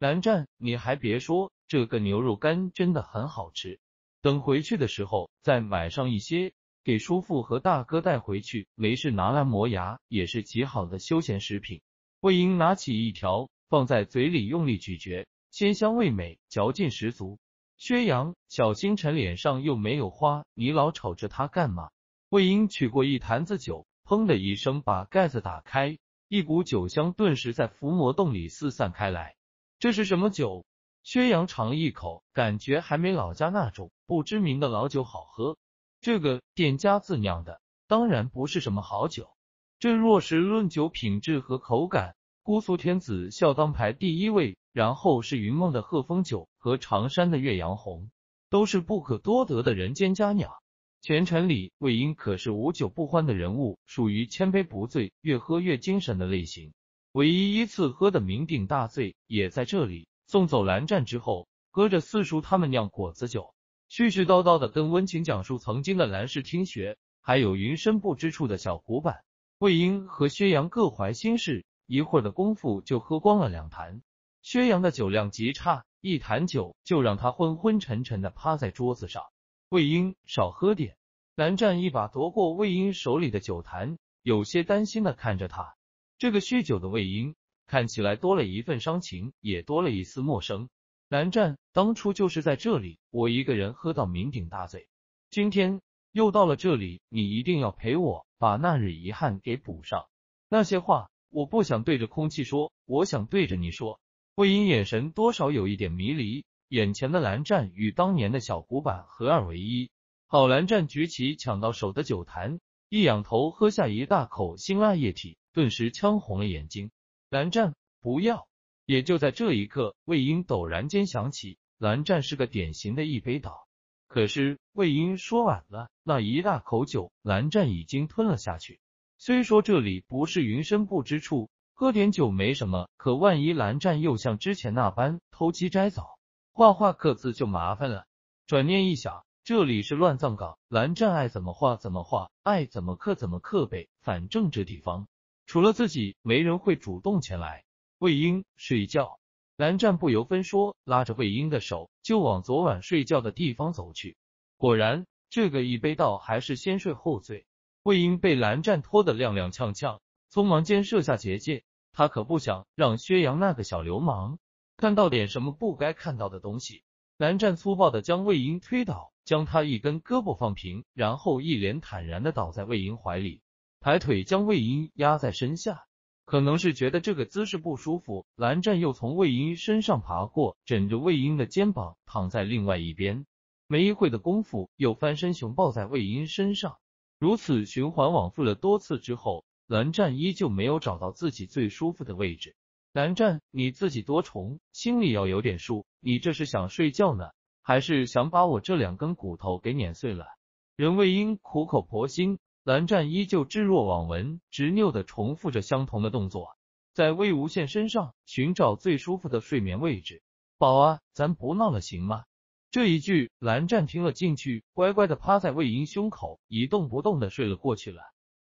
蓝湛，你还别说，这个牛肉干真的很好吃。等回去的时候再买上一些，给叔父和大哥带回去，没事拿来磨牙也是极好的休闲食品。魏婴拿起一条放在嘴里，用力咀嚼，鲜香味美，嚼劲十足。薛洋，小星辰脸上又没有花，你老瞅着他干嘛？魏婴取过一坛子酒，砰的一声把盖子打开，一股酒香顿时在伏魔洞里四散开来。这是什么酒？薛洋尝了一口，感觉还没老家那种不知名的老酒好喝。这个店家自酿的，当然不是什么好酒。这若是论酒品质和口感，姑苏天子孝当排第一位，然后是云梦的鹤峰酒和长山的岳阳红，都是不可多得的人间佳酿。全城里，魏婴可是无酒不欢的人物，属于千杯不醉、越喝越精神的类型。唯一一次喝的酩酊大醉，也在这里送走蓝湛之后，喝着四叔他们酿果子酒，絮絮叨叨的跟温情讲述曾经的蓝氏听学，还有云深不知处的小古板。魏婴和薛洋各怀心事，一会儿的功夫就喝光了两坛。薛洋的酒量极差，一坛酒就让他昏昏沉沉的趴在桌子上。魏婴少喝点。蓝湛一把夺过魏婴手里的酒坛，有些担心的看着他。这个酗酒的魏婴看起来多了一份伤情，也多了一丝陌生。南站当初就是在这里，我一个人喝到酩酊大醉。今天又到了这里，你一定要陪我把那日遗憾给补上。那些话我不想对着空气说，我想对着你说。魏婴眼神多少有一点迷离，眼前的蓝湛与当年的小古板合二为一。好，蓝湛举起抢到手的酒坛。一仰头喝下一大口辛辣液体，顿时呛红了眼睛。蓝湛，不要！也就在这一刻，魏婴陡然间想起，蓝湛是个典型的一杯倒。可是魏婴说晚了，那一大口酒，蓝湛已经吞了下去。虽说这里不是云深不知处，喝点酒没什么，可万一蓝湛又像之前那般偷鸡摘枣、画画刻字，就麻烦了。转念一想。这里是乱葬岗，蓝湛爱怎么画怎么画，爱怎么刻怎么刻呗。反正这地方除了自己，没人会主动前来。魏婴睡觉，蓝湛不由分说，拉着魏婴的手就往昨晚睡觉的地方走去。果然，这个一杯倒还是先睡后醉。魏婴被蓝湛拖得踉踉跄跄，匆忙间设下结界，他可不想让薛洋那个小流氓看到点什么不该看到的东西。蓝湛粗暴地将魏婴推倒。将他一根胳膊放平，然后一脸坦然的倒在魏婴怀里，抬腿将魏婴压在身下。可能是觉得这个姿势不舒服，蓝湛又从魏婴身上爬过，枕着魏婴的肩膀躺在另外一边。没一会的功夫，又翻身熊抱在魏婴身上。如此循环往复了多次之后，蓝湛依旧没有找到自己最舒服的位置。蓝湛，你自己多重，心里要有点数。你这是想睡觉呢？还是想把我这两根骨头给碾碎了。任魏婴苦口婆心，蓝湛依旧置若罔闻，执拗的重复着相同的动作，在魏无羡身上寻找最舒服的睡眠位置。宝啊，咱不闹了，行吗？这一句蓝湛听了进去，乖乖的趴在魏婴胸口，一动不动的睡了过去了。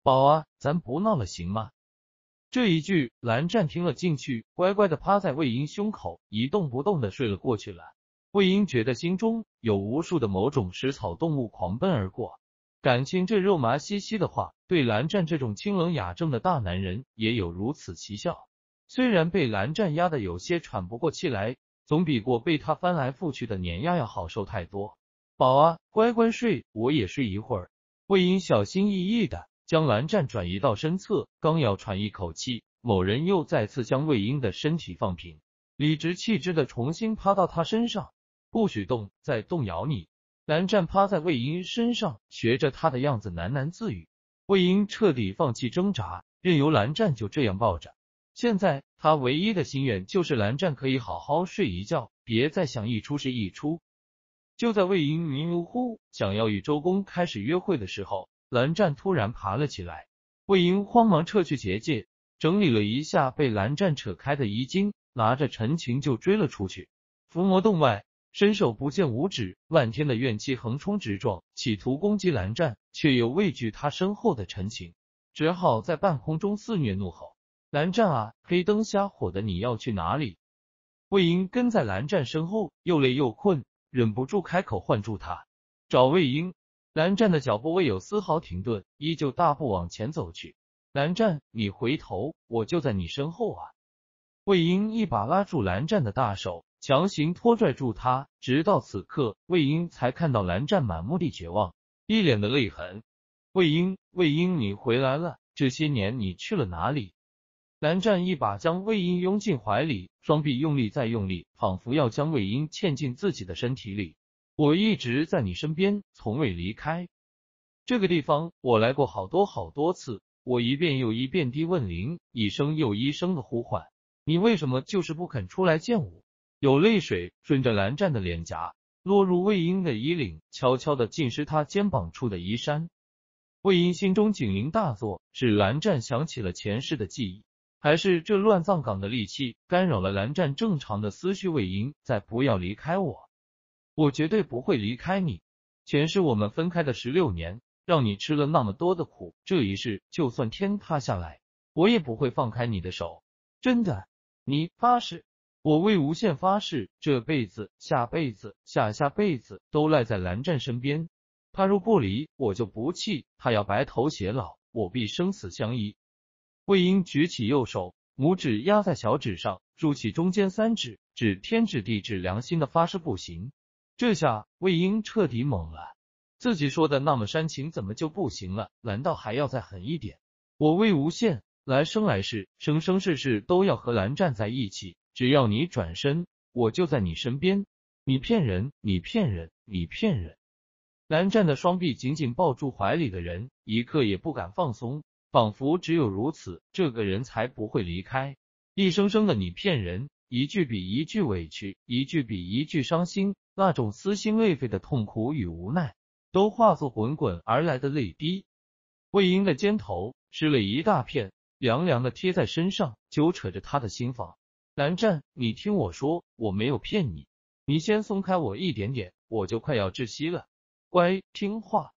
宝啊，咱不闹了，行吗？这一句蓝湛听了进去，乖乖的趴在魏婴胸口，一动不动的睡了过去了。魏婴觉得心中有无数的某种食草动物狂奔而过，感情这肉麻兮兮的话对蓝湛这种清冷雅正的大男人也有如此奇效。虽然被蓝湛压得有些喘不过气来，总比过被他翻来覆去的碾压要好受太多。宝，啊，乖乖睡，我也睡一会儿。魏婴小心翼翼的将蓝湛转移到身侧，刚要喘一口气，某人又再次将魏婴的身体放平，理直气壮的重新趴到他身上。不许动！再动摇你！蓝湛趴在魏婴身上，学着他的样子喃喃自语。魏婴彻底放弃挣扎，任由蓝湛就这样抱着。现在他唯一的心愿就是蓝湛可以好好睡一觉，别再想一出是一出。就在魏婴迷迷糊糊想要与周公开始约会的时候，蓝湛突然爬了起来。魏婴慌忙撤去结界，整理了一下被蓝湛扯开的衣襟，拿着陈情就追了出去。伏魔洞外。伸手不见五指，漫天的怨气横冲直撞，企图攻击蓝湛，却又畏惧他身后的陈情，只好在半空中肆虐怒吼：“蓝湛啊，黑灯瞎火的你要去哪里？”魏婴跟在蓝湛身后，又累又困，忍不住开口唤住他：“找魏婴。”蓝湛的脚步未有丝毫停顿，依旧大步往前走去。“蓝湛，你回头，我就在你身后啊！”魏婴一把拉住蓝湛的大手。强行拖拽住他，直到此刻，魏婴才看到蓝湛满目的绝望，一脸的泪痕。魏婴，魏婴，你回来了，这些年你去了哪里？蓝湛一把将魏婴拥进怀里，双臂用力再用力，仿佛要将魏婴嵌进自己的身体里。我一直在你身边，从未离开。这个地方，我来过好多好多次，我一遍又一遍地问灵，一声又一声的呼唤，你为什么就是不肯出来见我？有泪水顺着蓝湛的脸颊落入魏婴的衣领，悄悄的浸湿他肩膀处的衣衫。魏婴心中警铃大作，是蓝湛想起了前世的记忆，还是这乱葬岗的戾气干扰了蓝湛正常的思绪？魏婴再不要离开我，我绝对不会离开你。前世我们分开的十六年，让你吃了那么多的苦，这一世就算天塌下来，我也不会放开你的手。真的，你发誓。我魏无羡发誓，这辈子、下辈子、下下辈子都赖在蓝湛身边。他若不离，我就不弃。他要白头偕老，我必生死相依。魏婴举起右手，拇指压在小指上，竖起中间三指，指天、指地、指良心的发誓，不行。这下魏婴彻底懵了，自己说的那么煽情，怎么就不行了？难道还要再狠一点？我魏无羡，来生来世、生生世世都要和蓝湛在一起。只要你转身，我就在你身边。你骗人，你骗人，你骗人！蓝湛的双臂紧紧抱住怀里的人，一刻也不敢放松，仿佛只有如此，这个人才不会离开。一声声的“你骗人”，一句比一句委屈，一句比一句伤心，那种撕心裂肺的痛苦与无奈，都化作滚滚而来的泪滴。魏婴的肩头湿了一大片，凉凉的贴在身上，揪扯着他的心房。蓝湛，你听我说，我没有骗你。你先松开我一点点，我就快要窒息了。乖，听话。